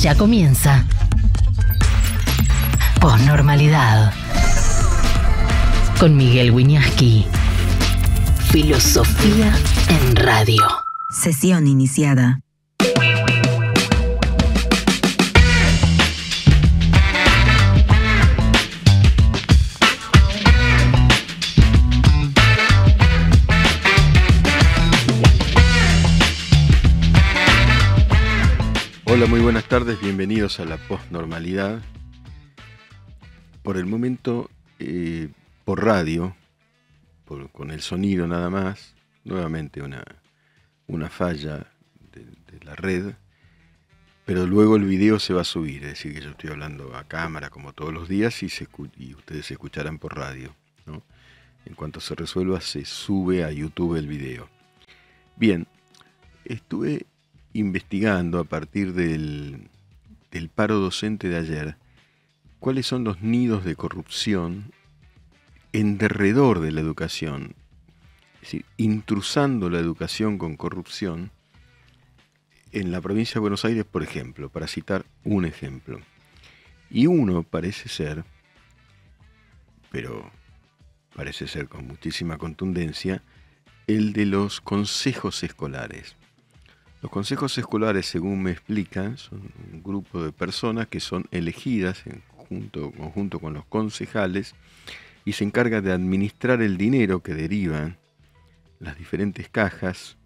Ya comienza. Posnormalidad. Con Miguel Wiñaski. Filosofía en radio. Sesión iniciada. Hola, muy buenas tardes, bienvenidos a la postnormalidad. Por el momento, eh, por radio, con el sonido nada más, nuevamente una, falla de, la red, pero luego el video se va a subir, es decir, que yo estoy hablando a cámara como todos los días y, ustedes se escucharán por radio. En cuanto se resuelva, se sube a YouTube el video. Bien, estuve investigando a partir del, paro docente de ayer cuáles son los nidos de corrupción en derredor de la educación, es decir, intrusando la educación con corrupción en la provincia de Buenos Aires, por ejemplo, para citar un ejemplo. Y uno parece ser, pero parece ser con muchísima contundencia, el de los consejos escolares. Los consejos escolares, según me explican, son un grupo de personas que son elegidas en junto, conjunto con los concejales y se encarga de administrar el dinero que derivan las diferentes cajas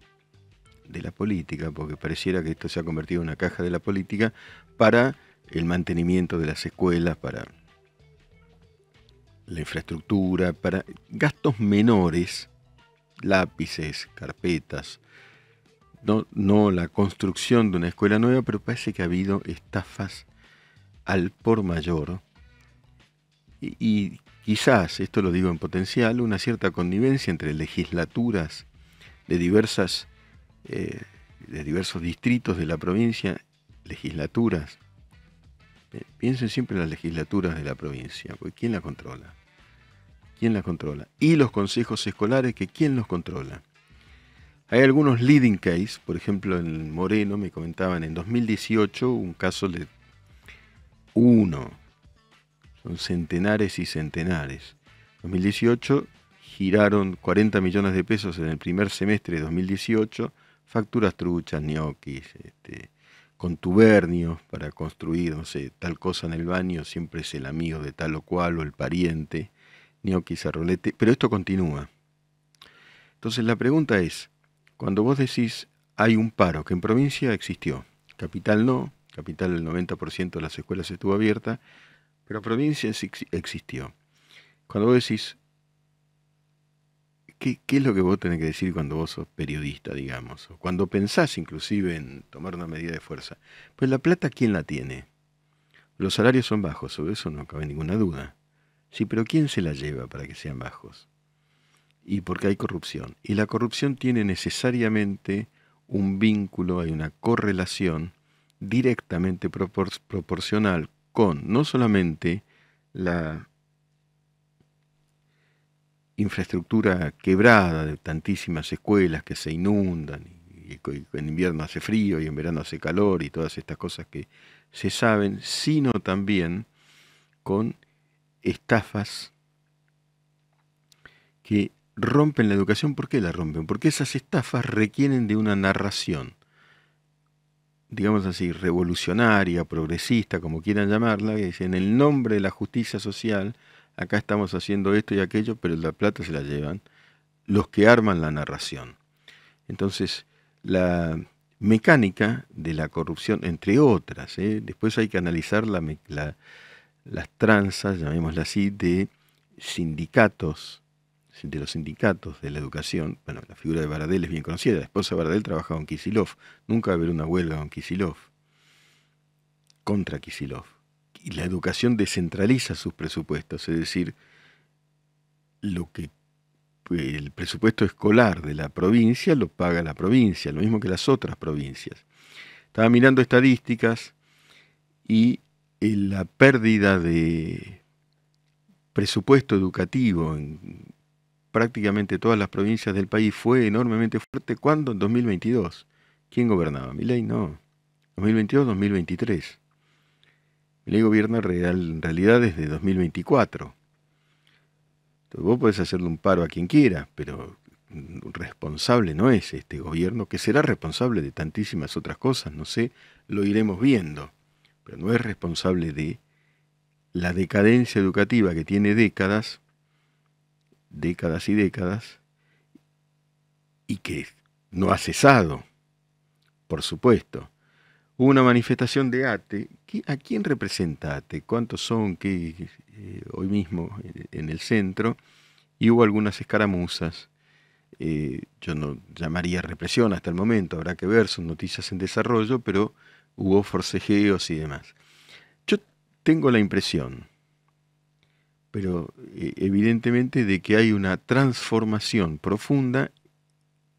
de la política, porque pareciera que esto se ha convertido en una caja de la política, para el mantenimiento de las escuelas, para la infraestructura, para gastos menores, lápices, carpetas, no, la construcción de una escuela nueva, pero parece que ha habido estafas al por mayor. Y, quizás, esto lo digo en potencial, una cierta connivencia entre legislaturas de diversas eh, de diversos distritos de la provincia, legislaturas. piensen siempre en las legislaturas de la provincia, porque ¿quién la controla? ¿Quién la controla? Y los consejos escolares, que ¿quién los controla? Hay algunos leading case, por ejemplo en Moreno me comentaban en 2018 un caso de uno, son centenares y centenares. En 2018 giraron 40 millones de pesos en el primer semestre de 2018, facturas truchas, ñoquis, este, contubernios para construir, no sé, tal cosa en el baño, siempre es el amigo de tal o cual o el pariente, ñoquis a rolete, pero esto continúa. Entonces la pregunta es, cuando vos decís hay un paro, que en provincia existió, capital no, capital el 90% de las escuelas estuvo abierta, pero provincia existió. Cuando vos decís, ¿qué, es lo que vos tenés que decir cuando vos sos periodista, digamos? O cuando pensás inclusive en tomar una medida de fuerza. Pues la plata, ¿quién la tiene? Los salarios son bajos, sobre eso no cabe ninguna duda. Sí, pero ¿quién se la lleva para que sean bajos? y porque hay corrupción. Y la corrupción tiene necesariamente un vínculo, hay una correlación directamente proporcional con no solamente la infraestructura quebrada de tantísimas escuelas que se inundan y, en invierno hace frío y en verano hace calor y todas estas cosas que se saben, sino también con estafas que rompen la educación, ¿por qué la rompen? Porque esas estafas requieren de una narración, digamos así, revolucionaria, progresista, como quieran llamarla, que dice, en el nombre de la justicia social, acá estamos haciendo esto y aquello, pero la plata se la llevan los que arman la narración. Entonces, la mecánica de la corrupción, entre otras, ¿eh? después hay que analizar la, las tranzas, llamémosla así, de sindicatos, de los sindicatos de la educación, bueno, la figura de Baradel es bien conocida, la esposa de Baradel trabajaba con Kisilov, nunca va haber una huelga con Kisilov, contra Kisilov. Y la educación descentraliza sus presupuestos, es decir, lo que eh, el presupuesto escolar de la provincia lo paga la provincia, lo mismo que las otras provincias. Estaba mirando estadísticas y eh, la pérdida de presupuesto educativo en prácticamente todas las provincias del país fue enormemente fuerte. ¿Cuándo? En 2022. ¿Quién gobernaba? ley? no. 2022-2023. ley gobierna real, en realidad desde 2024. Entonces vos podés hacerle un paro a quien quiera, pero responsable no es este gobierno, que será responsable de tantísimas otras cosas, no sé, lo iremos viendo, pero no es responsable de la decadencia educativa que tiene décadas décadas y décadas y que no ha cesado, por supuesto. Hubo Una manifestación de ATE. ¿A quién representa ATE? ¿Cuántos son? que eh, hoy mismo eh, en el centro. Y hubo algunas escaramuzas. Eh, yo no llamaría represión hasta el momento, habrá que ver, son noticias en desarrollo, pero hubo forcejeos y demás. Yo tengo la impresión pero eh, evidentemente de que hay una transformación profunda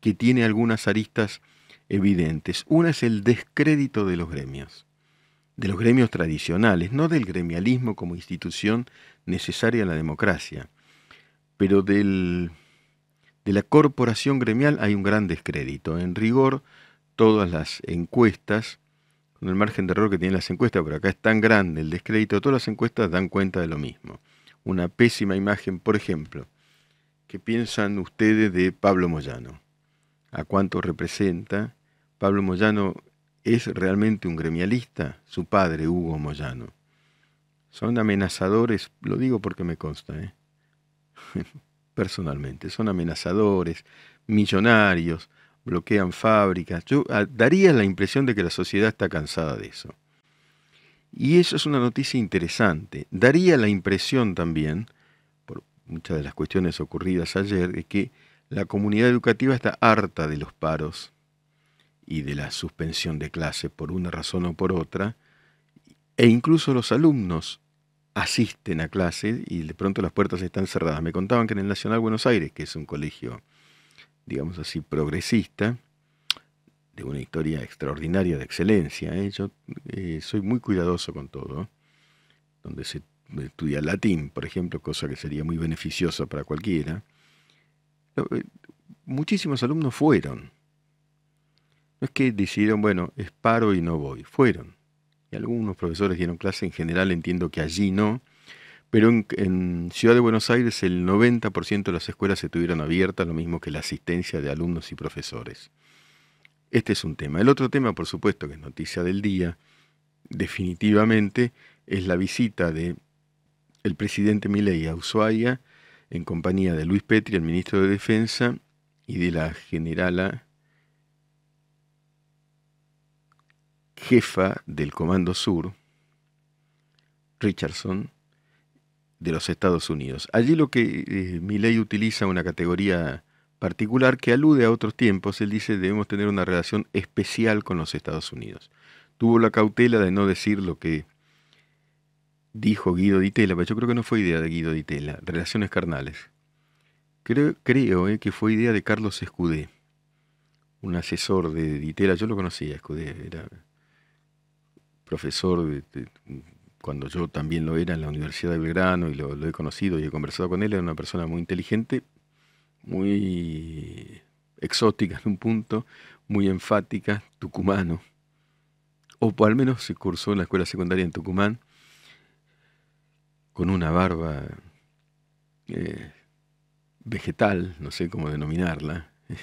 que tiene algunas aristas evidentes. Una es el descrédito de los gremios, de los gremios tradicionales, no del gremialismo como institución necesaria a la democracia, pero de la corporación gremial hay un gran descrédito. En rigor, todas las encuestas, con el margen de error que tienen las encuestas, pero acá es tan grande el descrédito, todas las encuestas dan cuenta de lo mismo una pésima imagen. Por ejemplo, ¿qué piensan ustedes de Pablo Moyano? ¿A cuánto representa? Pablo Moyano es realmente un gremialista, su padre, Hugo Moyano. Son amenazadores, lo digo porque me consta, ¿eh? personalmente, son amenazadores, millonarios, bloquean fábricas. Yo ah, daría la impresión de que la sociedad está cansada de eso. Y eso es una noticia interesante. Daría la impresión también, por muchas de las cuestiones ocurridas ayer, de que la comunidad educativa está harta de los paros y de la suspensión de clases por una razón o por otra, e incluso los alumnos asisten a clases y de pronto las puertas están cerradas. Me contaban que en el Nacional Buenos Aires, que es un colegio, digamos así, progresista, una historia extraordinaria de excelencia. ¿eh? Yo eh, soy muy cuidadoso con todo, donde se estudia latín, por ejemplo, cosa que sería muy beneficiosa para cualquiera. Eh, muchísimos alumnos fueron. No es que decidieron, bueno, es paro y no voy, fueron. Y algunos profesores dieron clase, en general entiendo que allí no, pero en, en, Ciudad de Buenos Aires el 90% de las escuelas se tuvieron abiertas, lo mismo que la asistencia de alumnos y profesores. Este es un tema. El otro tema, por supuesto, que es noticia del día, definitivamente, es la visita de el presidente Milei a Ushuaia en compañía de Luis Petri, el ministro de Defensa, y de la generala jefa del Comando Sur, Richardson, de los Estados Unidos. Allí lo que eh, miley utiliza una categoría particular que alude a otros tiempos, él dice debemos tener una relación especial con los Estados Unidos. Tuvo la cautela de no decir lo que dijo Guido Di pero yo creo que no fue idea de Guido Di relaciones carnales. Creo, creo eh, que fue idea de Carlos Escudé, un asesor de Di yo lo conocía, Escudé, era profesor cuando yo también lo era en la Universidad de Belgrano y lo he conocido y he conversado con él, era una persona muy inteligente, muy exótica en un punto, muy enfática, tucumano, o al menos se cursó en la escuela secundaria en Tucumán, con una barba eh, vegetal, no sé cómo denominarla,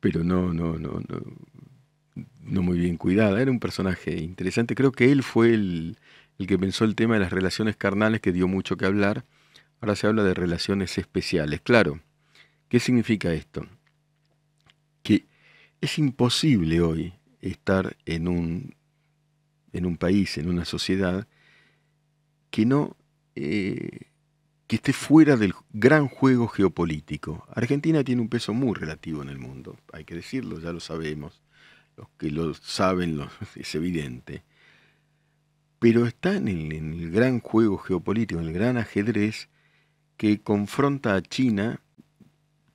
pero no, no, no, no, no muy bien cuidada. Era un personaje interesante. Creo que él fue el que pensó el tema de las relaciones carnales que dio mucho que hablar. Ahora se habla de relaciones especiales. Claro, ¿Qué significa esto? Que es imposible hoy estar en un, en un país, en una sociedad, que no... Eh, que esté fuera del gran juego geopolítico. Argentina tiene un peso muy relativo en el mundo, hay que decirlo, ya lo sabemos, los que lo saben es evidente, pero está en el, gran juego geopolítico, en el gran ajedrez que confronta a China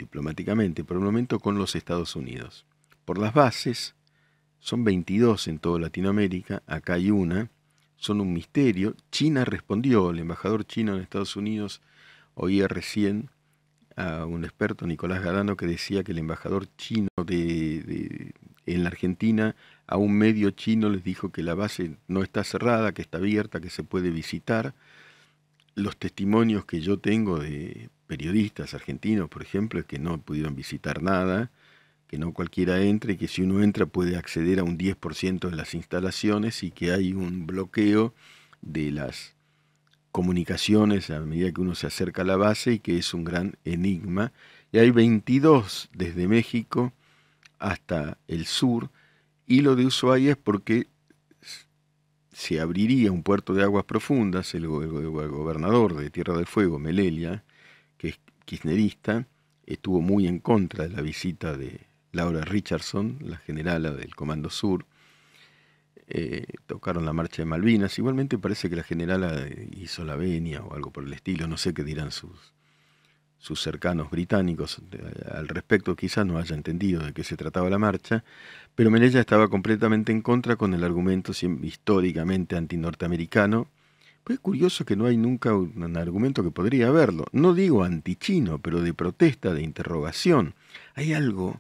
diplomáticamente por el momento con los Estados Unidos. Por las bases, son 22 en toda Latinoamérica, acá hay una, son un misterio. China respondió, el embajador chino en Estados Unidos oía recién a un experto, Nicolás Galano, que decía que el embajador chino de, en la Argentina a un medio chino les dijo que la base no está cerrada, que está abierta, que se puede visitar. Los testimonios que yo tengo de periodistas argentinos, por ejemplo, que no pudieron visitar nada, que no cualquiera entre, que si uno entra puede acceder a un 10% de las instalaciones y que hay un bloqueo de las comunicaciones a medida que uno se acerca a la base y que es un gran enigma. Y hay 22 desde México hasta el sur y lo de Ushuaia es porque se abriría un puerto de aguas profundas, el, el gobernador de Tierra del Fuego, Melelia, kirchnerista estuvo muy en contra de la visita de Laura Richardson, la generala del Comando Sur. Eh, tocaron la marcha de Malvinas. Igualmente parece que la generala hizo la venia o algo por el estilo. No sé qué dirán sus, sus cercanos británicos eh, al respecto. Quizás no haya entendido de qué se trataba la marcha. Pero Melella estaba completamente en contra con el argumento históricamente antinorteamericano pues es curioso que no hay nunca un argumento que podría haberlo. No digo antichino, pero de protesta, de interrogación. Hay algo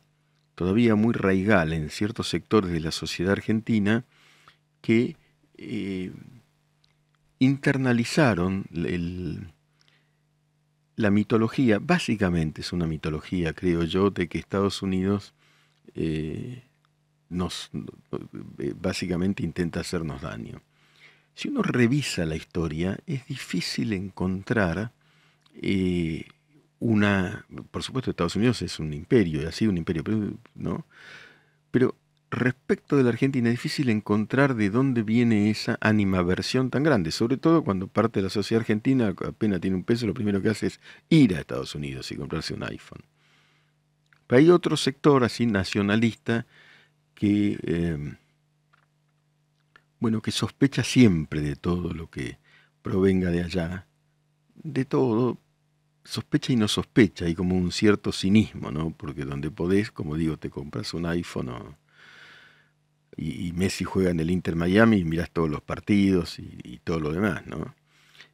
todavía muy raigal en ciertos sectores de la sociedad argentina que eh, internalizaron la mitología, básicamente es una mitología, creo yo, de que Estados Unidos eh, nos, eh, básicamente intenta hacernos daño. Si uno revisa la historia, es difícil encontrar eh, una. Por supuesto, Estados Unidos es un imperio, y ha sido un imperio, pero, ¿no? Pero respecto de la Argentina es difícil encontrar de dónde viene esa animaversión tan grande, sobre todo cuando parte de la sociedad argentina apenas tiene un peso, lo primero que hace es ir a Estados Unidos y comprarse un iPhone. hay otro sector así nacionalista que eh, bueno, que sospecha siempre de todo lo que provenga de allá, de todo, sospecha y no sospecha, hay como un cierto cinismo, ¿no? Porque donde podés, como digo, te compras un iPhone y, Messi juega en el Inter Miami y miras todos los partidos y, todo lo demás, ¿no?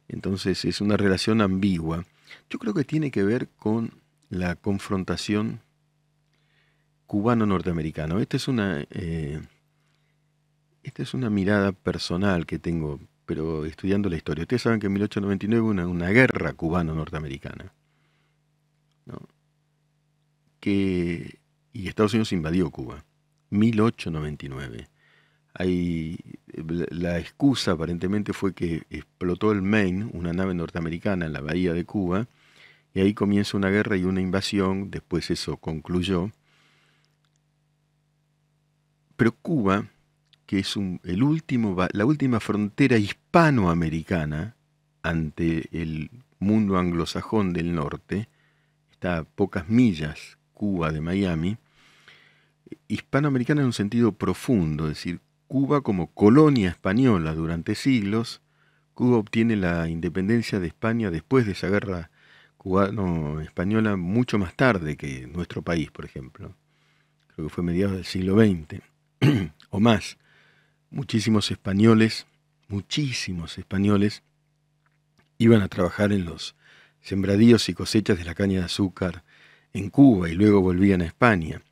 Entonces es una relación ambigua. Yo creo que tiene que ver con la confrontación cubano-norteamericano. Esta es una eh, esta es una mirada personal que tengo, pero estudiando la historia. Ustedes saben que en 1899 hubo una, una guerra cubano-norteamericana. Que, y Estados Unidos invadió Cuba. 1899. Hay, la excusa aparentemente fue que explotó el Maine, una nave norteamericana en la bahía de Cuba, y ahí comienza una guerra y una invasión, después eso concluyó. Pero Cuba que es el último, la última frontera hispanoamericana ante el mundo anglosajón del norte, está a pocas millas Cuba de Miami, hispanoamericana en un sentido profundo, es decir, Cuba como colonia española durante siglos, Cuba obtiene la independencia de España después de esa guerra cubano-española mucho más tarde que nuestro país, por ejemplo. Creo que fue mediados del siglo XX o más muchísimos españoles, muchísimos españoles, iban a trabajar en los sembradíos y cosechas de la caña de azúcar en Cuba y luego volvían a España.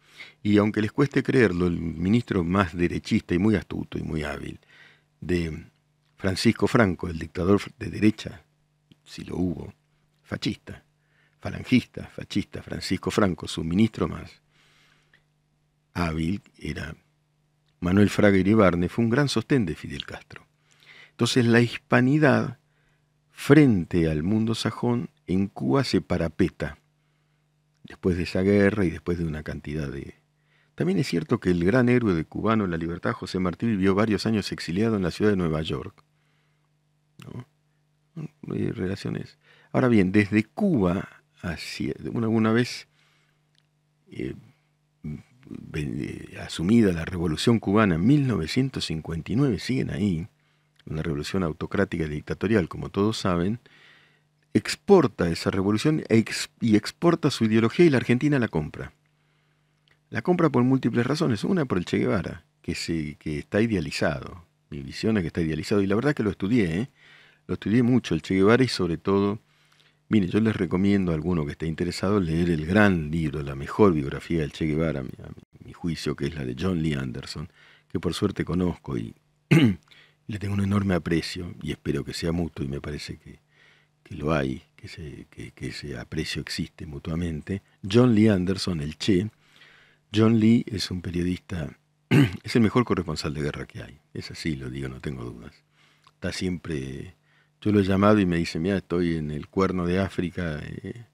Y aunque les cueste creerlo, el ministro más derechista y muy astuto y muy hábil de Francisco Franco, el dictador de derecha, si lo hubo, fascista, falangista, fascista, Francisco Franco, su ministro más hábil, era Manuel Fraga Iribarne, fue un gran sostén de Fidel Castro. Entonces la hispanidad frente al mundo sajón en Cuba se parapeta después de esa guerra y después de una cantidad de... También es cierto que el gran héroe de cubano en la libertad, José Martí, vivió varios años exiliado en la ciudad de Nueva York. ¿No? hay relaciones. Ahora bien, desde Cuba, hacia, una, vez eh, eh, asumida la revolución cubana en 1959, siguen ahí, una revolución autocrática y dictatorial, como todos saben, exporta esa revolución y exporta su ideología y la Argentina la compra. La compra por múltiples razones. Una por el Che Guevara, que, que está idealizado. Mi visión es que está idealizado. Y la verdad que lo estudié, ¿eh? lo estudié mucho el Che Guevara y sobre todo Mire, yo les recomiendo a alguno que esté interesado leer el gran libro, la mejor biografía del Che Guevara, a mi, juicio, que es la de John Lee Anderson, que por suerte conozco y le tengo un enorme aprecio y espero que sea mutuo y me parece que, lo hay, que, que ese aprecio existe mutuamente. John Lee Anderson, el Che. John Lee es un periodista, es el mejor corresponsal de guerra que hay, es así, lo digo, no tengo dudas. Está siempre yo lo he llamado y me dice, mira, estoy en el cuerno de África, eh,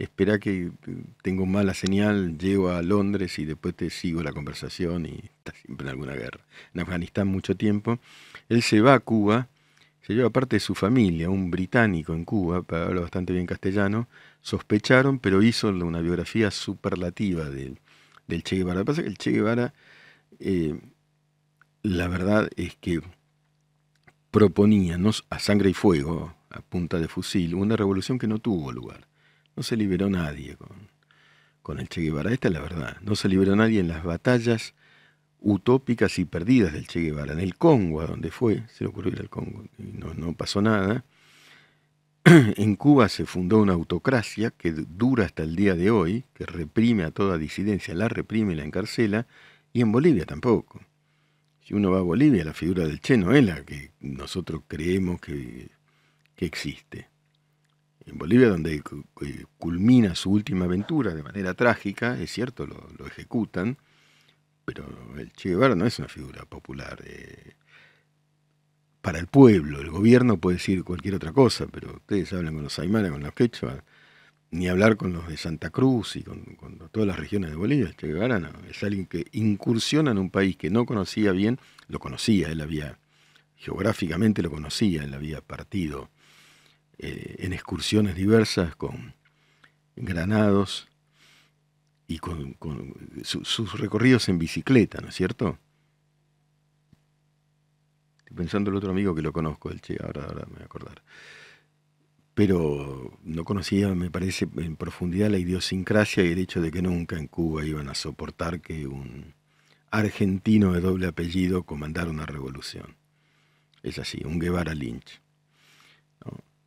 espera que eh, tengo mala señal, llego a Londres y después te sigo la conversación y está siempre en alguna guerra. En Afganistán mucho tiempo. Él se va a Cuba, se lleva parte de su familia, un británico en Cuba, habla bastante bien castellano, sospecharon, pero hizo una biografía superlativa del, Che Guevara. Lo que pasa es que el Che Guevara, eh, la verdad es que proponíanos a sangre y fuego, a punta de fusil, una revolución que no tuvo lugar. No se liberó nadie con, el Che Guevara. Esta es la verdad. No se liberó nadie en las batallas utópicas y perdidas del Che Guevara. En el Congo, a donde fue, se le ocurrió ir al Congo, no, no pasó nada. En Cuba se fundó una autocracia que dura hasta el día de hoy, que reprime a toda disidencia, la reprime y la encarcela, y en Bolivia tampoco. Si uno va a Bolivia, la figura del Che no es la que nosotros creemos que, existe. En Bolivia, donde eh, culmina su última aventura de manera trágica, es cierto, lo, ejecutan, pero el Che Guevara no es una figura popular. Eh, para el pueblo, el gobierno puede decir cualquier otra cosa, pero ustedes hablan con los aimanes, con los quechua ni hablar con los de Santa Cruz y con, todas las regiones de Bolivia, Che este Guevara es alguien que incursiona en un país que no conocía bien, lo conocía, él había, geográficamente lo conocía, él había partido eh, en excursiones diversas con granados y con, sus recorridos en bicicleta, ¿no es cierto? Estoy pensando el otro amigo que lo conozco, el Che, ahora, ahora me voy a acordar pero no conocía, me parece, en profundidad la idiosincrasia y el hecho de que nunca en Cuba iban a soportar que un argentino de doble apellido comandara una revolución. Es así, un Guevara Lynch.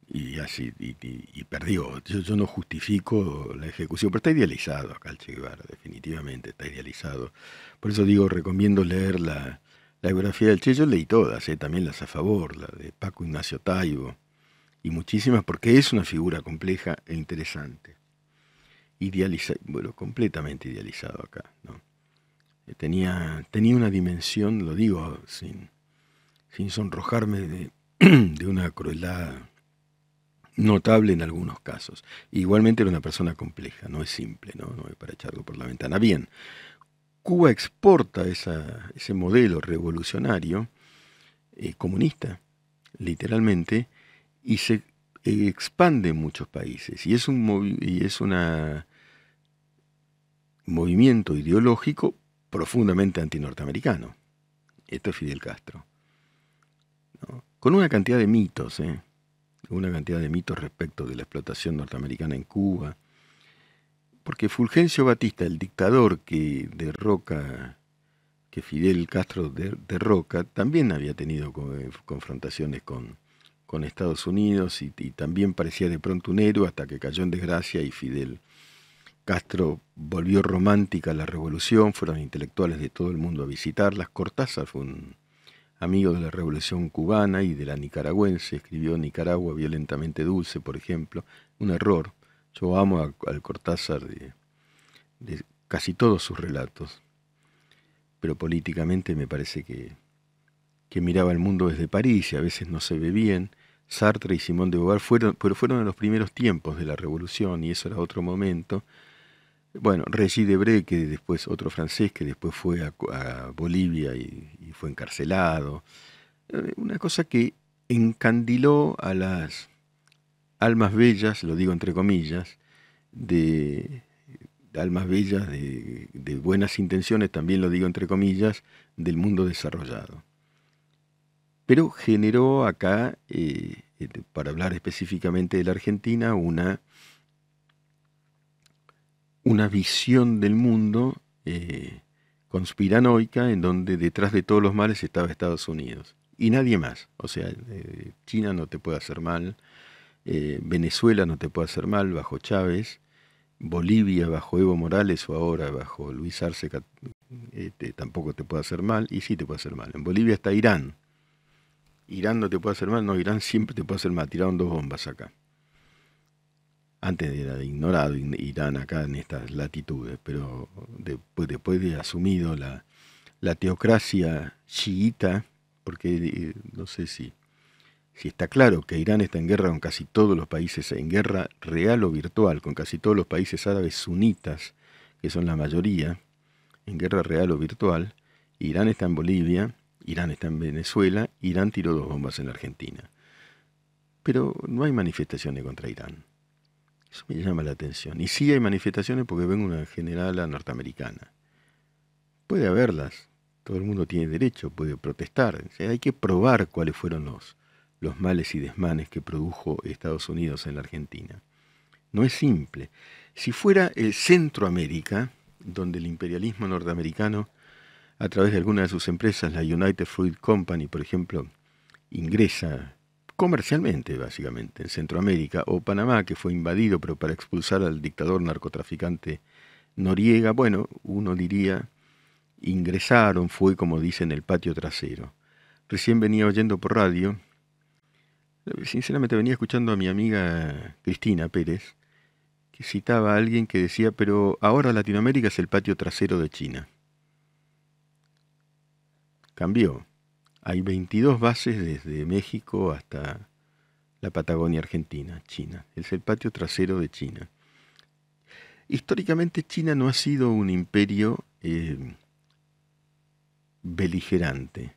Y así, y, perdió. Yo, no justifico la ejecución, pero está idealizado acá el Che Guevara, definitivamente está idealizado. Por eso digo, recomiendo leer la, biografía del Che. Yo leí todas, ¿eh? también las a favor, la de Paco Ignacio Taibo y muchísimas porque es una figura compleja e interesante. idealizado, bueno, completamente idealizado acá. Eh, tenía, tenía una dimensión, lo digo sin, sin sonrojarme, de, una crueldad notable en algunos casos. Igualmente era una persona compleja, no es simple, ¿no? es para echarlo por la ventana. Bien, Cuba exporta ese modelo revolucionario eh, comunista, literalmente, y se eh, expande en muchos países. Y es un, y es una, movimiento ideológico profundamente antinorteamericano. Esto es Fidel Castro. Con una cantidad de mitos, ¿eh? una cantidad de mitos respecto de la explotación norteamericana en Cuba. Porque Fulgencio Batista, el dictador que derroca, que Fidel Castro derroca, también había tenido eh, confrontaciones con, con Estados Unidos y, también parecía de pronto un héroe hasta que cayó en desgracia y Fidel Castro volvió romántica a la revolución, fueron intelectuales de todo el mundo a visitarlas. Cortázar fue un amigo de la revolución cubana y de la nicaragüense, escribió Nicaragua violentamente dulce, por ejemplo, un error. Yo amo al Cortázar de casi todos sus relatos, pero políticamente me parece que que miraba el mundo desde París y a veces no se ve bien. Sartre y Simón de Beauvoir fueron, pero fueron en los primeros tiempos de la Revolución y eso era otro momento. Bueno, Regis Debré, que después otro francés que después fue a, Bolivia y, fue encarcelado. Eh, una cosa que encandiló a las almas bellas, lo digo entre comillas, de, almas bellas de buenas intenciones, también lo digo entre comillas, del mundo desarrollado pero generó acá, eh, este, para hablar específicamente de la Argentina, una, una visión del mundo eh, conspiranoica en donde detrás de todos los males estaba Estados Unidos. Y nadie más. O sea, eh, China no te puede hacer mal, Venezuela no te puede hacer mal bajo Chávez, Bolivia bajo Evo Morales o ahora bajo Luis Arce tampoco te puede hacer mal, y sí te puede hacer mal. En Bolivia está Irán, Irán no te puede hacer mal, no, Irán siempre te puede hacer mal. Tiraron dos bombas acá. Antes era ignorado Irán acá en estas latitudes, pero después, después de asumido la, la teocracia chiita, porque eh, no sé si, si está claro que Irán está en guerra con casi todos los países, en guerra real o virtual, con casi todos los países árabes sunitas, que son la mayoría, en guerra real o virtual. Irán está en Bolivia, Irán está en Venezuela, Irán tiró dos bombas en la Argentina. Pero no hay manifestaciones contra Irán. Eso me llama la atención. Y sí hay manifestaciones porque ven una general norteamericana. Puede haberlas. Todo el mundo tiene derecho, puede protestar. hay que probar cuáles fueron los, los males y desmanes que produjo Estados Unidos en la Argentina. No es simple. Si fuera el Centroamérica, donde el imperialismo norteamericano a través de alguna de sus empresas, la United Fruit Company, por ejemplo, ingresa comercialmente, básicamente, en Centroamérica o Panamá, que fue invadido, pero para expulsar al dictador narcotraficante Noriega, bueno, uno diría, ingresaron, fue como dicen, el patio trasero. Recién venía oyendo por radio, sinceramente venía escuchando a mi amiga Cristina Pérez, que citaba a alguien que decía, pero ahora Latinoamérica es el patio trasero de China cambió. Hay 22 bases desde México hasta la Patagonia Argentina, China. Es el patio trasero de China. Históricamente China no ha sido un imperio eh, beligerante.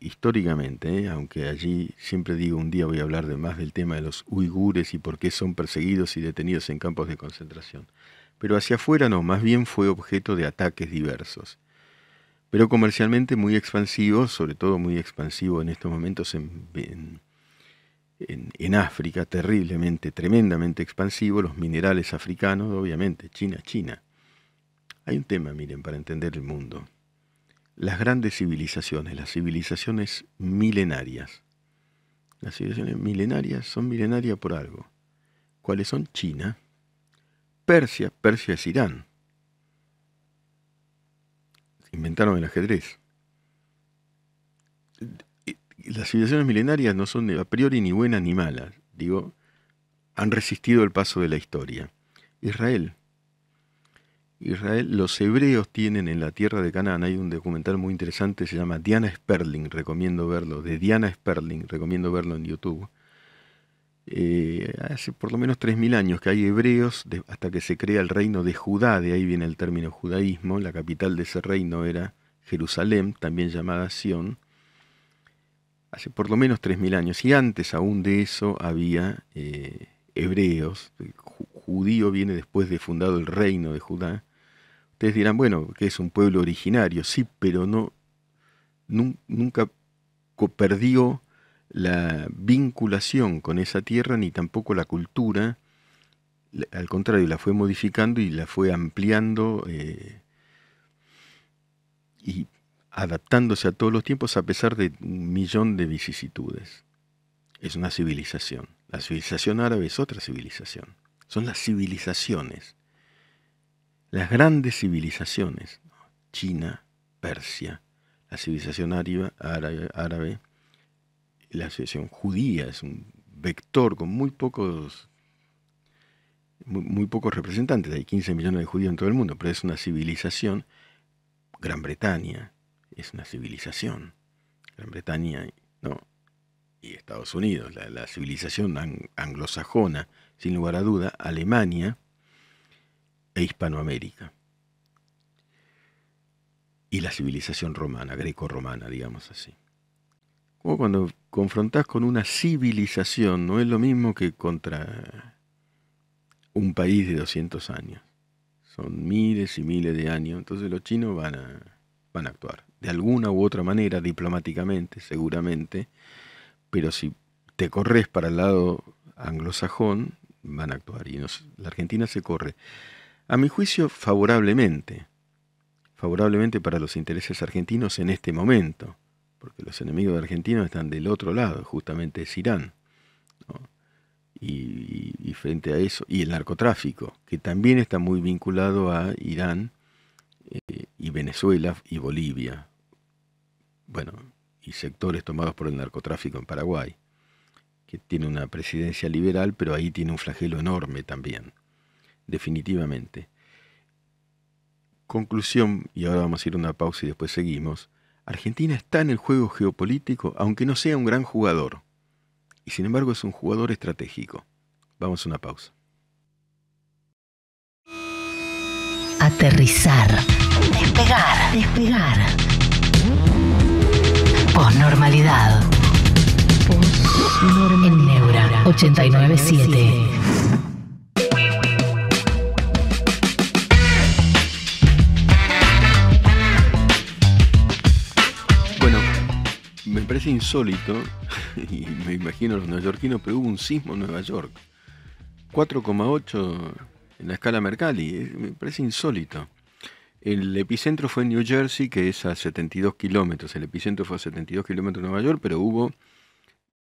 Históricamente, eh, aunque allí siempre digo un día voy a hablar de más del tema de los uigures y por qué son perseguidos y detenidos en campos de concentración. Pero hacia afuera no, más bien fue objeto de ataques diversos pero comercialmente muy expansivo, sobre todo muy expansivo en estos momentos en, en, África, terriblemente, tremendamente expansivo, los minerales africanos, obviamente, China, China. Hay un tema, miren, para entender el mundo. Las grandes civilizaciones, las civilizaciones milenarias. Las civilizaciones milenarias son milenarias por algo. ¿Cuáles son? China, Persia, Persia es Irán inventaron el ajedrez. Las civilizaciones milenarias no son a priori ni buenas ni malas, digo, han resistido el paso de la historia. Israel. Israel, los hebreos tienen en la tierra de Canaán, hay un documental muy interesante, se llama Diana Sperling, recomiendo verlo, de Diana Sperling, recomiendo verlo en YouTube eh, hace por lo menos 3.000 años que hay hebreos, hasta que se crea el reino de Judá, de ahí viene el término judaísmo, la capital de ese reino era Jerusalén, también llamada Sión, hace por lo menos 3.000 años, y antes aún de eso había eh, hebreos, eh, judío viene después de fundado el reino de Judá, ustedes dirán, bueno, que es un pueblo originario, sí, pero no, nunca perdió la vinculación con esa tierra ni tampoco la cultura, al contrario, la fue modificando y la fue ampliando eh, y adaptándose a todos los tiempos a pesar de un millón de vicisitudes. Es una civilización. La civilización árabe es otra civilización. Son las civilizaciones, las grandes civilizaciones, China, Persia, la civilización árabe la asociación judía, es un vector con muy pocos, muy, pocos representantes, hay 15 millones de judíos en todo el mundo, pero es una civilización, Gran Bretaña es una civilización, Gran Bretaña no, y Estados Unidos, la, civilización anglosajona, sin lugar a duda, Alemania e Hispanoamérica y la civilización romana, greco-romana, digamos así. O cuando confrontás con una civilización, no es lo mismo que contra un país de 200 años. Son miles y miles de años, entonces los chinos van a, van a actuar. De alguna u otra manera, diplomáticamente, seguramente, pero si te corres para el lado anglosajón, van a actuar. Y la Argentina se corre, a mi juicio, favorablemente, favorablemente para los intereses argentinos en este momento porque los enemigos argentinos están del otro lado, justamente es Irán. Y, frente a eso, y el narcotráfico, que también está muy vinculado a Irán eh, y Venezuela y Bolivia, bueno, y sectores tomados por el narcotráfico en Paraguay, que tiene una presidencia liberal, pero ahí tiene un flagelo enorme también, definitivamente. Conclusión, y ahora vamos a ir a una pausa y después seguimos. Argentina está en el juego geopolítico, aunque no sea un gran jugador. Y sin embargo es un jugador estratégico. Vamos a una pausa. Aterrizar. Despegar. Despegar. Posnormalidad. Posnormalidad. En Neura 897. parece insólito, y me imagino los neoyorquinos, pero hubo un sismo en Nueva York. 4,8 en la escala Mercalli, eh, me parece insólito. El epicentro fue en New Jersey, que es a 72 kilómetros. El epicentro fue a 72 kilómetros de Nueva York, pero hubo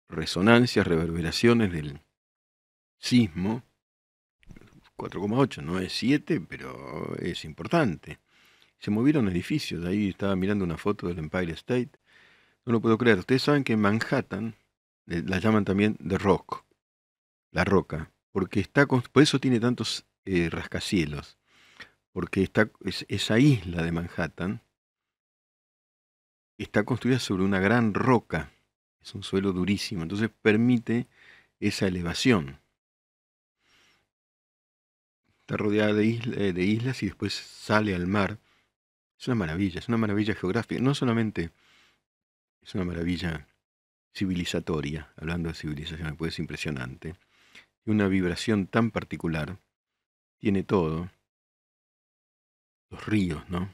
resonancias, reverberaciones del sismo. 4,8, no es 7, pero es importante. Se movieron edificios. Ahí estaba mirando una foto del Empire State. No lo puedo creer. Ustedes saben que Manhattan eh, la llaman también The Rock, la roca, porque está por eso tiene tantos eh, rascacielos, porque está, esa isla de Manhattan está construida sobre una gran roca, es un suelo durísimo, entonces permite esa elevación. Está rodeada de eh, islas y después sale al mar. Es una maravilla, es una maravilla geográfica, no solamente es una maravilla civilizatoria, hablando de civilización, pues es impresionante. Y una vibración tan particular, tiene todo. Los ríos, ¿no?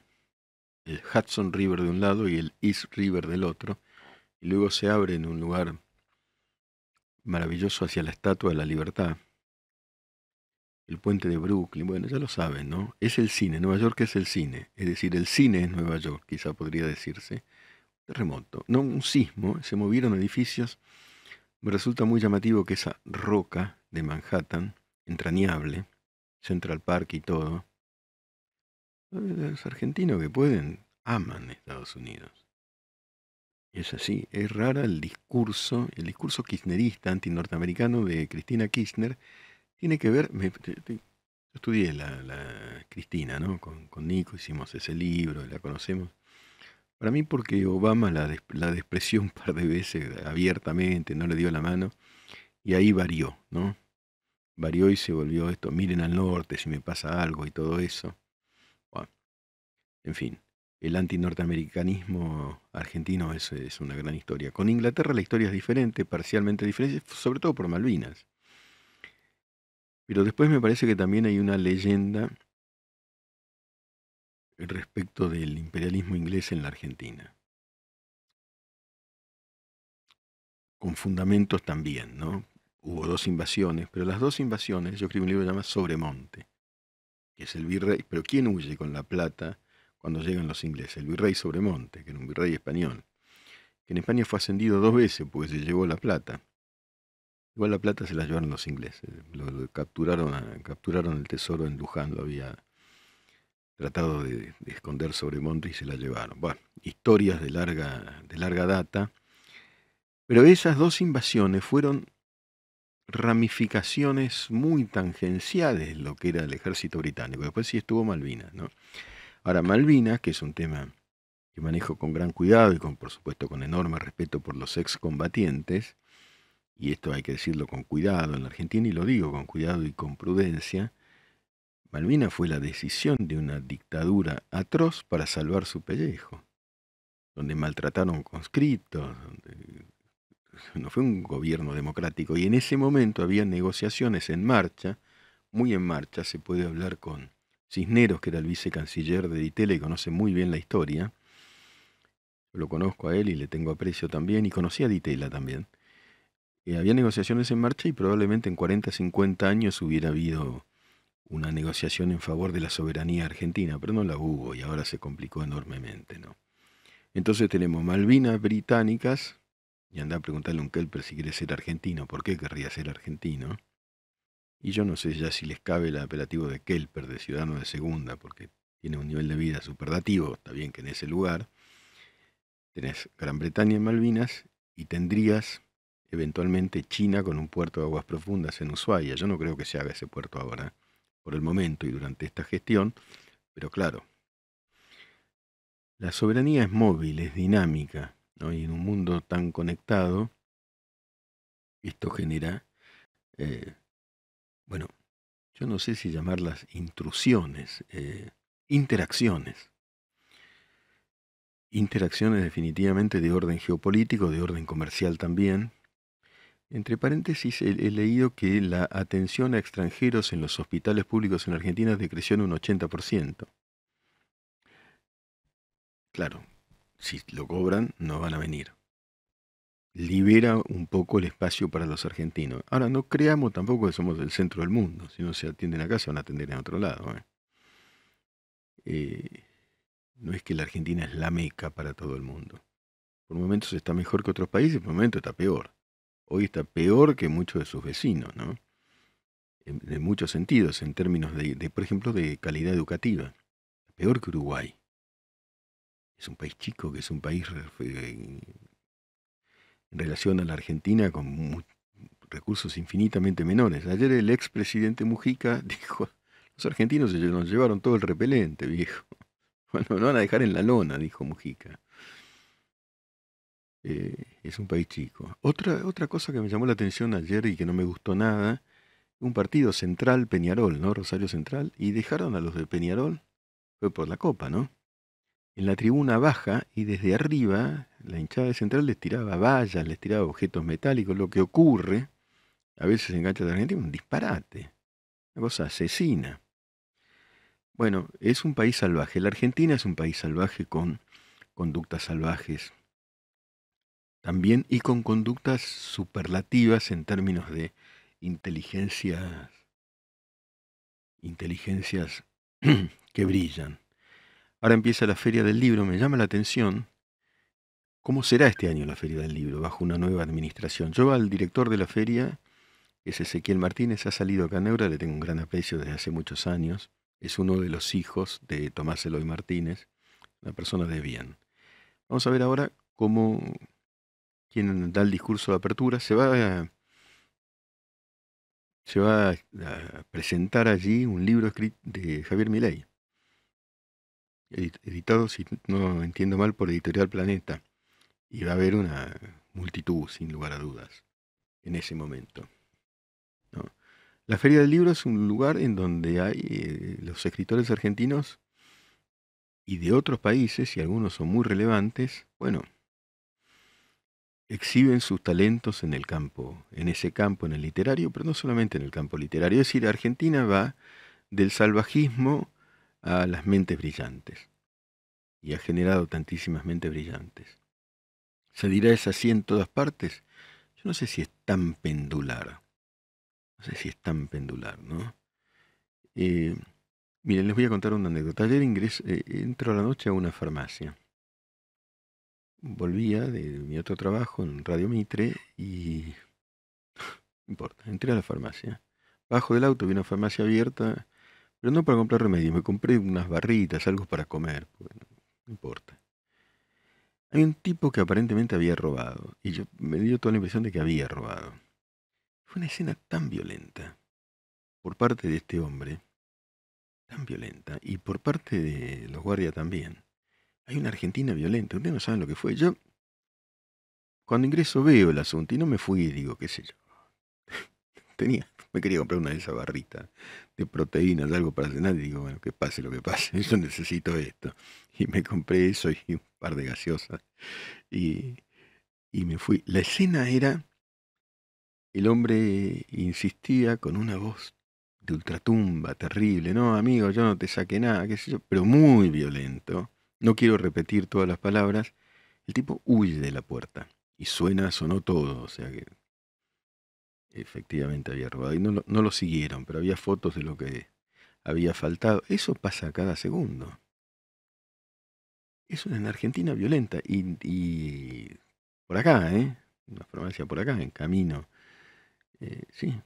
El Hudson River de un lado y el East River del otro. Y luego se abre en un lugar maravilloso hacia la Estatua de la Libertad. El puente de Brooklyn, bueno, ya lo saben, ¿no? Es el cine, Nueva York es el cine, es decir, el cine es Nueva York, quizá podría decirse terremoto, no un sismo, se movieron edificios. Me resulta muy llamativo que esa roca de Manhattan, entrañable, Central Park y todo, eh, los argentinos que pueden aman Estados Unidos. Y es así, es rara el discurso, el discurso kirchnerista antinorteamericano de Cristina Kirchner, tiene que ver, me, yo estudié la, Cristina, ¿no? Con, con Nico hicimos ese libro, la conocemos. Para mí porque Obama la, la despreció un par de veces abiertamente, no le dio la mano, y ahí varió, ¿no? Varió y se volvió esto, miren al norte si me pasa algo y todo eso. en fin, el antinorteamericanismo argentino es una gran historia. Con Inglaterra la historia es diferente, parcialmente diferente, sobre todo por Malvinas. Pero después me parece que también hay una leyenda respecto del imperialismo inglés en la Argentina. Con fundamentos también, ¿no? Hubo dos invasiones, pero las dos invasiones, yo escribí un libro llamado Sobremonte, que es el virrey, pero ¿quién huye con la plata cuando llegan los ingleses? El virrey Sobremonte, que era un virrey español, que en España fue ascendido dos veces porque se llevó la plata. Igual la plata se la llevaron los ingleses, capturaron, capturaron el tesoro en Luján, lo había tratado de, esconder sobre monte y se la llevaron. Bueno, historias de larga, de larga data. Pero esas dos invasiones fueron ramificaciones muy tangenciales lo que era el ejército británico. Después sí estuvo Malvinas, ¿no? Ahora, Malvinas, que es un tema que manejo con gran cuidado y con, por supuesto, con enorme respeto por los excombatientes, y esto hay que decirlo con cuidado en la Argentina, y lo digo con cuidado y con prudencia, Malvina fue la decisión de una dictadura atroz para salvar su pellejo, donde maltrataron conscriptos, no fue un gobierno democrático y en ese momento había negociaciones en marcha, muy en marcha, se puede hablar con Cisneros, que era el vicecanciller de Ditela y conoce muy bien la historia. lo conozco a él y le tengo aprecio también, y conocí a Ditela también. Eh, había negociaciones en marcha y probablemente en 40, 50 años hubiera habido una negociación en favor de la soberanía argentina, pero no la hubo y ahora se complicó enormemente, ¿no? Entonces tenemos Malvinas británicas, y anda a preguntarle a un Kelper si quiere ser argentino, ¿por qué querría ser argentino? Y yo no sé ya si les cabe el apelativo de Kelper, de ciudadano de segunda, porque tiene un nivel de vida superdativo, está bien que en ese lugar tenés Gran Bretaña en Malvinas y tendrías eventualmente China con un puerto de aguas profundas en Ushuaia. Yo no creo que se haga ese puerto ahora, por el momento y durante esta gestión, pero claro, la soberanía es móvil, es dinámica, ¿no? y en un mundo tan conectado, esto genera, eh, bueno, yo no sé si llamarlas intrusiones, eh, interacciones. Interacciones definitivamente de orden geopolítico, de orden comercial también, entre paréntesis, he, leído que la atención a extranjeros en los hospitales públicos en Argentina decreció en un 80%. Claro, si lo cobran, no van a venir. Libera un poco el espacio para los argentinos. Ahora, no creamos tampoco que somos el centro del mundo. Si no se atienden acá, se van a atender en otro lado. ¿eh? Eh, no es que la Argentina es la meca para todo el mundo. Por momentos está mejor que otros países, por momentos está peor hoy está peor que muchos de sus vecinos, ¿no? En, muchos sentidos, en términos de, por ejemplo, de calidad educativa. Peor que Uruguay. Es un país chico, que es un país en relación a la Argentina con recursos infinitamente menores. Ayer el expresidente Mujica dijo, los argentinos nos llevaron todo el repelente, viejo. Bueno, lo van a dejar en la lona, dijo Mujica es un país chico. Otra, otra cosa que me llamó la atención ayer y que no me gustó nada, un partido central Peñarol, ¿no? Rosario Central, y dejaron a los de Peñarol, fue por la copa, ¿no? En la tribuna baja y desde arriba la hinchada de Central les tiraba vallas, les tiraba objetos metálicos, lo que ocurre, a veces en engancha de Argentina, un disparate, una cosa asesina. Bueno, es un país salvaje. La Argentina es un país salvaje con conductas salvajes, también y con conductas superlativas en términos de inteligencias, inteligencias que brillan. Ahora empieza la Feria del Libro, me llama la atención cómo será este año la Feria del Libro bajo una nueva administración. Yo al director de la feria, es Ezequiel Martínez, ha salido acá a Neura, le tengo un gran aprecio desde hace muchos años, es uno de los hijos de Tomás Eloy Martínez, una persona de bien. Vamos a ver ahora cómo quien da el discurso de apertura, se va, a, se va a presentar allí un libro escrito de Javier Milei, editado, si no entiendo mal, por Editorial Planeta. Y va a haber una multitud, sin lugar a dudas, en ese momento. La Feria del Libro es un lugar en donde hay eh, los escritores argentinos y de otros países, y algunos son muy relevantes, bueno, exhiben sus talentos en el campo, en ese campo, en el literario, pero no solamente en el campo literario. Es decir, Argentina va del salvajismo a las mentes brillantes y ha generado tantísimas mentes brillantes. ¿Se dirá es así en todas partes? Yo no sé si es tan pendular. No sé si es tan pendular, ¿no? Eh, miren, les voy a contar una anécdota. Ayer eh, entro a la noche a una farmacia volvía de mi otro trabajo en Radio Mitre y... No importa, entré a la farmacia. Bajo del auto vi una farmacia abierta, pero no para comprar remedios, me compré unas barritas, algo para comer, pues, no importa. Hay un tipo que aparentemente había robado, y yo me dio toda la impresión de que había robado. Fue una escena tan violenta por parte de este hombre, tan violenta, y por parte de los guardias también hay una Argentina violenta, ustedes no saben lo que fue. Yo, cuando ingreso, veo el asunto y no me fui, y digo, qué sé yo. Tenía, me quería comprar una de esas barritas de proteínas, de algo para cenar, y digo, bueno, que pase lo que pase, yo necesito esto. Y me compré eso y un par de gaseosas. Y, y me fui. La escena era, el hombre insistía con una voz de ultratumba, terrible, no, amigo, yo no te saqué nada, qué sé yo, pero muy violento. No quiero repetir todas las palabras. El tipo huye de la puerta y suena, sonó todo, o sea que efectivamente había robado. Y no lo, siguieron, pero había fotos de lo que había faltado. Eso pasa cada segundo. Eso en Argentina violenta y, y por acá, ¿eh? Una farmacia por acá, en camino. Eh, sí.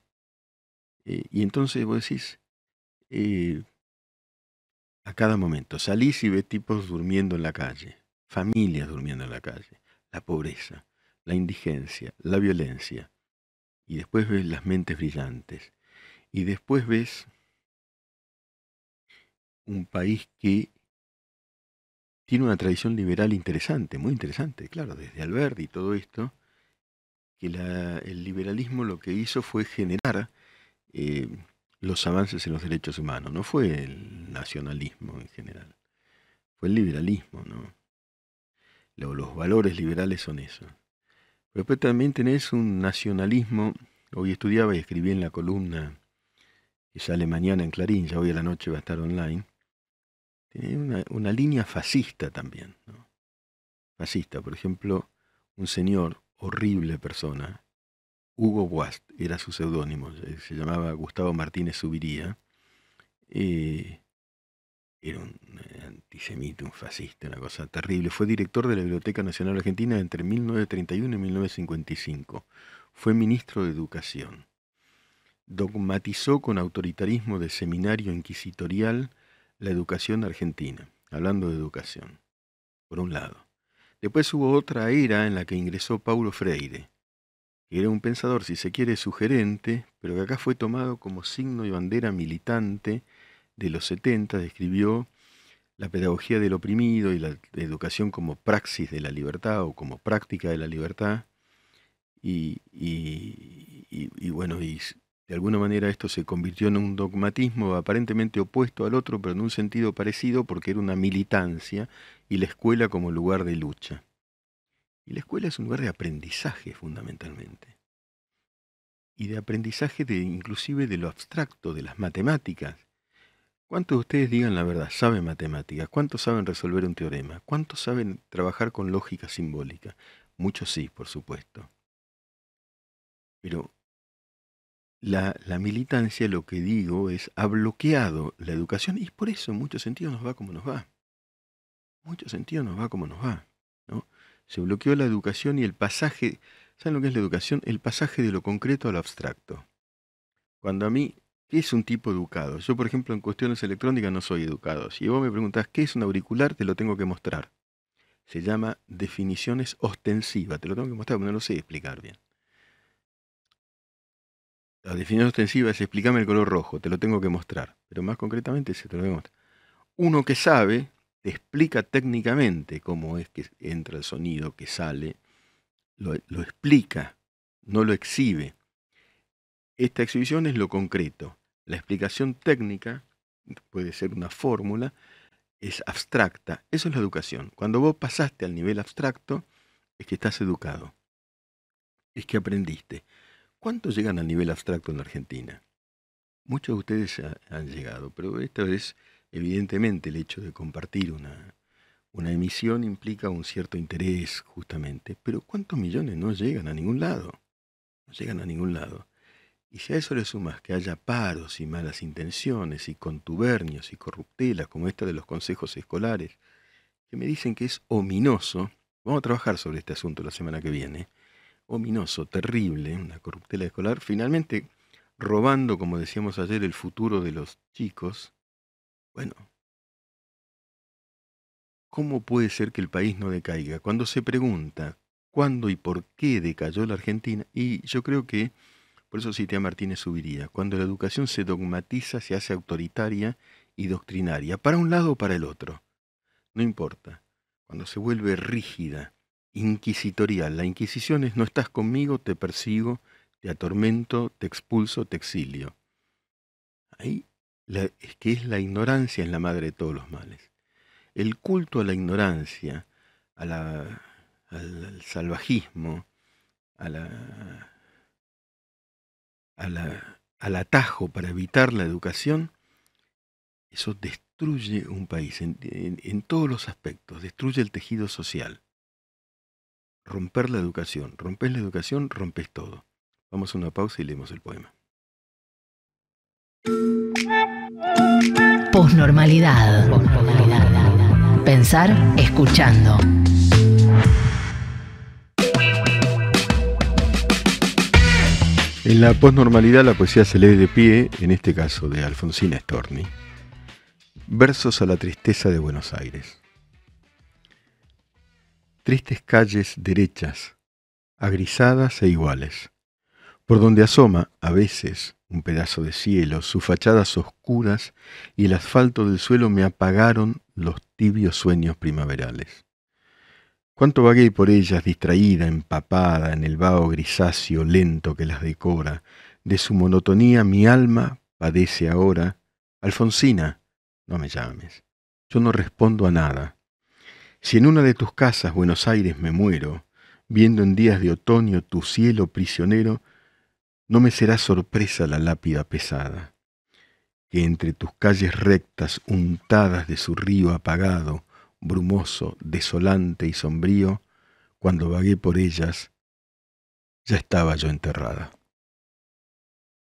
Eh, y entonces vos decís, eh, a cada momento. Salís y ves tipos durmiendo en la calle, familias durmiendo en la calle, la pobreza, la indigencia, la violencia. Y después ves las mentes brillantes. Y después ves un país que tiene una tradición liberal interesante, muy interesante, claro, desde Alberti y todo esto, que el liberalismo lo que hizo fue generar eh, los avances en los derechos humanos, no fue el nacionalismo en general, fue el liberalismo, ¿no? Los valores liberales son eso. Pero después también tenés un nacionalismo, hoy estudiaba y escribí en la columna que sale mañana en Clarín, ya hoy a la noche va a estar online, tiene una, una línea fascista también, ¿no? Fascista, por ejemplo, un señor, horrible persona, Hugo Guast, era su seudónimo, se llamaba Gustavo Martínez Subiría. Eh, era un eh, antisemita, un fascista, una cosa terrible. Fue director de la Biblioteca Nacional Argentina entre 1931 y 1955. Fue ministro de Educación. Dogmatizó con autoritarismo de seminario inquisitorial la educación argentina, hablando de educación, por un lado. Después hubo otra era en la que ingresó Paulo Freire, era un pensador, si se quiere, sugerente, pero que acá fue tomado como signo y bandera militante de los 70, describió la pedagogía del oprimido y la educación como praxis de la libertad o como práctica de la libertad. Y, bueno, de alguna manera esto se convirtió en un dogmatismo aparentemente opuesto al otro, pero en un sentido parecido porque era una militancia y la escuela como lugar de lucha. Y la escuela es un lugar de aprendizaje fundamentalmente. Y de aprendizaje de inclusive de lo abstracto, de las matemáticas. ¿Cuántos de ustedes digan la verdad? ¿Saben matemáticas? ¿Cuántos saben resolver un teorema? ¿Cuántos saben trabajar con lógica simbólica? Muchos sí, por supuesto. Pero la, la, militancia, lo que digo, es ha bloqueado la educación y por eso en muchos sentidos nos va como nos va. mucho muchos sentidos nos va como nos va. Se bloqueó la educación y el pasaje, ¿saben lo que es la educación? El pasaje de lo concreto a lo abstracto. Cuando a mí, ¿qué es un tipo educado? Yo, por ejemplo, en cuestiones electrónicas no soy educado. Si vos me preguntás qué es un auricular, te lo tengo que mostrar. Se llama definiciones ostensivas. Te lo tengo que mostrar porque no lo sé explicar bien. La definición ostensiva es explícame el color rojo, te lo tengo que mostrar. Pero más concretamente se te lo Uno que sabe, te explica técnicamente cómo es que entra el sonido, que sale, lo, explica, no lo exhibe. Esta exhibición es lo concreto. La explicación técnica puede ser una fórmula, es abstracta. Eso es la educación. Cuando vos pasaste al nivel abstracto, es que estás educado. Es que aprendiste. ¿Cuántos llegan al nivel abstracto en Argentina? Muchos de ustedes han llegado, pero esto es evidentemente el hecho de compartir una, emisión implica un cierto interés, justamente, pero ¿cuántos millones no llegan a ningún lado? No llegan a ningún lado. Y si a eso le sumas que haya paros y malas intenciones y contubernios y corruptelas como esta de los consejos escolares, que me dicen que es ominoso, vamos a trabajar sobre este asunto la semana que viene, ominoso, terrible, una corruptela escolar, finalmente robando, como decíamos ayer, el futuro de los chicos, bueno, ¿cómo puede ser que el país no decaiga? Cuando se pregunta cuándo y por qué decayó la Argentina, y yo creo que, por eso cité a Martínez Subiría, cuando la educación se dogmatiza, se hace autoritaria y doctrinaria, para un lado o para el otro, no importa, cuando se vuelve rígida, inquisitorial, la inquisición es no estás conmigo, te persigo, te atormento, te expulso, te exilio. Ahí es que es la ignorancia en la madre de todos los males. El culto a la ignorancia, al, salvajismo, a la, a la, al atajo para evitar la educación, eso destruye un país en, todos los aspectos, destruye el tejido social. Romper la educación, rompes la educación, rompes todo. Vamos a una pausa y leemos el poema. Posnormalidad. Pensar escuchando. En la posnormalidad la poesía se lee de pie, en este caso de Alfonsina Storni. Versos a la tristeza de Buenos Aires. Tristes calles derechas, agrisadas e iguales, por donde asoma, a veces, un pedazo de cielo, sus fachadas oscuras y el asfalto del suelo me apagaron los tibios sueños primaverales. Cuánto vagué por ellas, distraída, empapada en el vaho grisáceo lento que las decora. De su monotonía mi alma padece ahora. Alfonsina, no me llames. Yo no respondo a nada. Si en una de tus casas, Buenos Aires, me muero, viendo en días de otoño tu cielo prisionero, no me será sorpresa la lápida pesada, que entre tus calles rectas, untadas de su río apagado, brumoso, desolante y sombrío, cuando vagué por ellas, ya estaba yo enterrada.